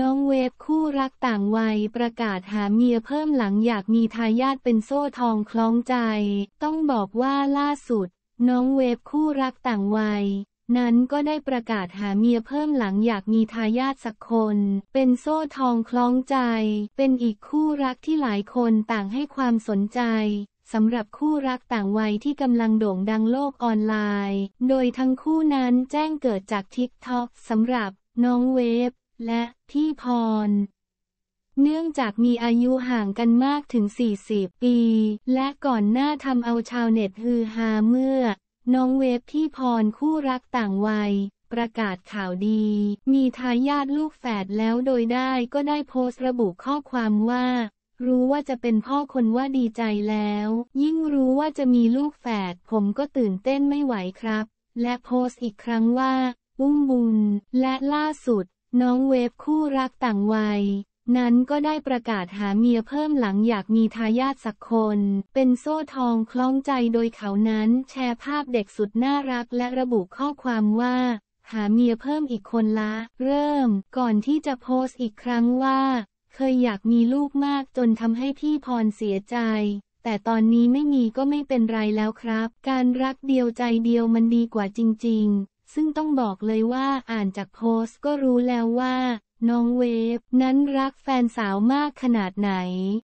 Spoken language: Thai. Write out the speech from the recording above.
น้องเวฟคู่รักต่างวัยประกาศหาเมียเพิ่มหลังอยากมีทายาทเป็นโซ่ทองคล้องใจ ต้องบอกว่าล่าสุดน้องเวฟคู่รักต่างวัย นั้นก็ได้ประกาศหาเมียเพิ่มหลังอยากมีทายาทสักคน เป็นโซ่ทองคล้องใจ เป็นอีกคู่รักที่หลายคนต่างให้ความสนใจสำหรับคู่รักต่างวัยที่กำลังโด่งดังโลกออนไลน์ โดยทั้งคู่นั้นแจ้งเกิดจากทิกท็อกสำหรับน้องเวฟและที่พร เนื่องจากมีอายุห่างกันมากถึง 40 ปี และก่อนหน้าทำเอาชาวเน็ตฮือฮาเมื่อ น้องเวฟที่พรคู่รักต่างวัย ประกาศข่าวดี มีทายาทลูกแฝดแล้วโดยได้ก็ได้โพสต์ระบุข้อความว่า รู้ว่าจะเป็นพ่อคนว่าดีใจแล้ว ยิ่งรู้ว่าจะมีลูกแฝดผมก็ตื่นเต้นไม่ไหวครับ และโพสต์อีกครั้งว่าอุ้มบุญ และล่าสุดน้องเวฟคู่รักต่างวัยนั้นก็ได้ประกาศหาเมียเพิ่มหลังอยากมีทายาทสักคน เป็นโซ่ทองคล้องใจโดยเขานั้น แชร์ภาพเด็กสุดน่ารักและระบุข้อความว่า หาเมียเพิ่มอีกคนละ เริ่มก่อนที่จะโพสต์อีกครั้งว่า เคยอยากมีลูกมากจนทำให้พี่พรเสียใจ แต่ตอนนี้ไม่มีก็ไม่เป็นไรแล้วครับ การรักเดียวใจเดียวมันดีกว่าจริงซึ่งต้องบอกเลยว่าอ่านจากโพสก็รู้แล้วว่าน้องเวฟนั้นรักแฟนสาวมากขนาดไหน